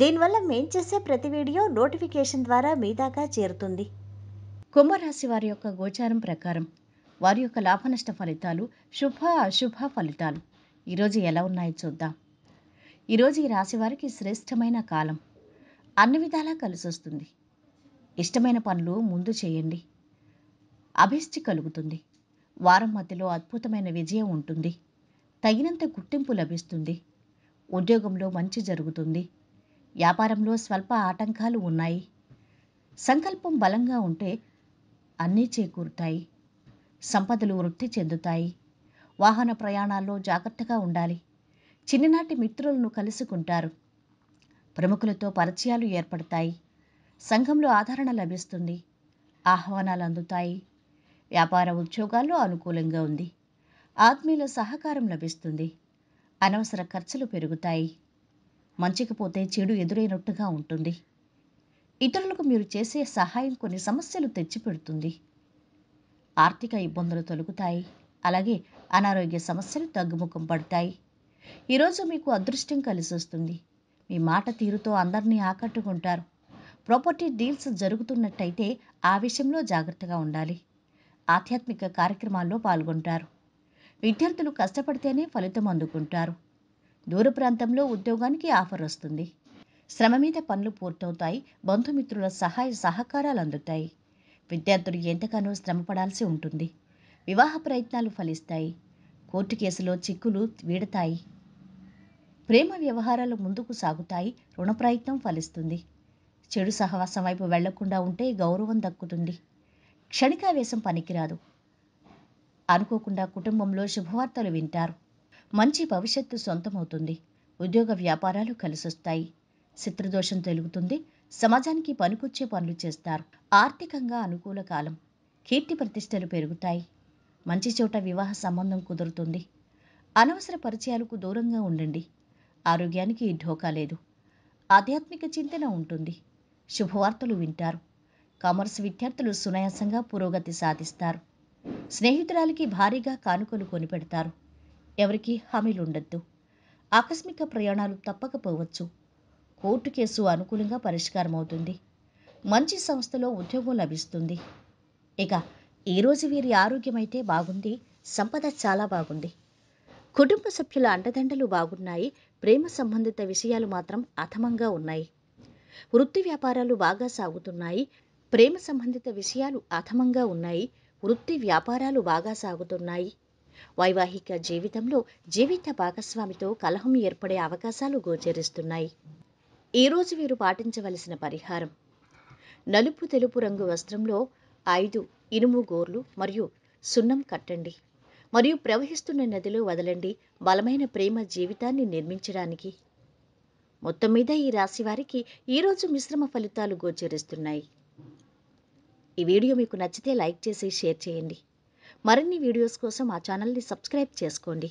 దీనివల్ల మేం చేసే ప్రతి వీడియో నోటిఫికేషన్ ద్వారా మీ దాకా చేరుతుంది కుంభరాశి వారి యొక్క గోచారం ప్రకారం వారి యొక్క లాభనష్ట ఫలితాలు శుభ అశుభ ఫలితాలు ఈరోజు ఎలా ఉన్నాయో చూద్దాం ఈరోజు ఈ రాశి వారికి శ్రేష్టమైన కాలం అన్ని విధాలా కలిసి వస్తుంది ఇష్టమైన పనులు ముందు చేయండి అభిష్టి కలుగుతుంది వారం మధ్యలో అద్భుతమైన విజయం ఉంటుంది తగినంత గుర్తింపు లభిస్తుంది ఉద్యోగంలో మంచి జరుగుతుంది వ్యాపారంలో స్వల్ప ఆటంకాలు ఉన్నాయి సంకల్పం బలంగా ఉంటే అన్నీ చేకూరుతాయి సంపదలు వృద్ధి చెందుతాయి వాహన ప్రయాణాల్లో జాగ్రత్తగా ఉండాలి చిన్ననాటి మిత్రులను కలుసుకుంటారు ప్రముఖులతో పరిచయాలు ఏర్పడతాయి సంఘంలో ఆదరణ లభిస్తుంది ఆహ్వానాలు అందుతాయి వ్యాపార ఉద్యోగాల్లో అనుకూలంగా ఉంది ఆత్మీయుల సహకారం లభిస్తుంది అనవసర ఖర్చులు పెరుగుతాయి మంచికి పోతే చెడు ఎదురైనట్టుగా ఉంటుంది ఇతరులకు మీరు చేసే సహాయం కొన్ని సమస్యలు తెచ్చిపెడుతుంది ఆర్థిక ఇబ్బందులు తొలుగుతాయి అలాగే అనారోగ్య సమస్యలు తగ్గుముఖం పడతాయి ఈరోజు మీకు అదృష్టం కలిసి వస్తుంది మీ మాట తీరుతో అందరినీ ఆకట్టుకుంటారు ప్రాపర్టీ డీల్స్ జరుగుతున్నట్టయితే ఆ విషయంలో జాగ్రత్తగా ఉండాలి ఆధ్యాత్మిక కార్యక్రమాల్లో పాల్గొంటారు విద్యార్థులు కష్టపడితేనే ఫలితం అందుకుంటారు దూర ప్రాంతంలో ఉద్యోగానికి ఆఫర్ వస్తుంది శ్రమ మీద పనులు పూర్తవుతాయి బంధుమిత్రుల సహాయ సహకారాలు అందుతాయి విద్యార్థులు ఎంతగానో శ్రమపడాల్సి ఉంటుంది వివాహ ప్రయత్నాలు ఫలిస్తాయి కోర్టు కేసులో చిక్కులు వీడతాయి ప్రేమ వ్యవహారాలు ముందుకు సాగుతాయి రుణ ప్రయత్నం ఫలిస్తుంది చెడు సహవాసం వైపు వెళ్లకుండా ఉంటే గౌరవం దక్కుతుంది క్షణికావేశం పనికిరాదు అనుకోకుండా కుటుంబంలో శుభవార్తలు వింటారు మంచి భవిష్యత్తు సొంతమవుతుంది ఉద్యోగ వ్యాపారాలు కలిసొస్తాయి శత్రుదోషం తొలుగుతుంది సమాజానికి పనికొచ్చే పనులు చేస్తారు ఆర్థికంగా అనుకూల కాలం కీర్తి ప్రతిష్టలు పెరుగుతాయి మంచి చోట వివాహ సంబంధం కుదురుతుంది అనవసర పరిచయాలకు దూరంగా ఉండండి ఆరోగ్యానికి ఢోకా లేదు ఆధ్యాత్మిక చింతన ఉంటుంది శుభవార్తలు వింటారు కామర్స్ విద్యార్థులు సునాయాసంగా పురోగతి సాధిస్తారు స్నేహితురాలకి భారీగా కానుకలు కొనిపెడతారు ఎవరికీ హామీలుండొద్దు ఆకస్మిక ప్రయాణాలు తప్పకపోవచ్చు కోర్టు కేసు అనుకూలంగా పరిష్కారం అవుతుంది మంచి సంస్థలో ఉద్యోగం లభిస్తుంది ఇక ఈరోజు వీరి ఆరోగ్యమైతే బాగుంది సంపద చాలా బాగుంది కుటుంబ సభ్యుల అండదండలు బాగున్నాయి ప్రేమ సంబంధిత విషయాలు మాత్రం అథమంగా ఉన్నాయి వృత్తి వ్యాపారాలు బాగా సాగుతున్నాయి ప్రేమ సంబంధిత విషయాలు అథమంగా ఉన్నాయి వృత్తి వ్యాపారాలు బాగా సాగుతున్నాయి వైవాహిక జీవితంలో జీవిత భాగస్వామితో కలహం ఏర్పడే అవకాశాలు గోచరిస్తున్నాయి ఈరోజు వీరు పాటించవలసిన పరిహారం నలుపు తెలుపు రంగు వస్త్రంలో ఐదు ఇనుము గోర్లు మరియు సున్నం కట్టండి మరియు ప్రవహిస్తున్న నదిలో వదలండి బలమైన ప్రేమ జీవితాన్ని నిర్మించడానికి మొత్తం మీద ఈ రాశి వారికి ఈరోజు మిశ్రమ ఫలితాలు గోచరిస్తున్నాయి ఈ వీడియో మీకు నచ్చితే లైక్ చేసి షేర్ చేయండి మరిన్ని వీడియోస్ కోసం మా ఛానల్ని సబ్స్క్రైబ్ చేసుకోండి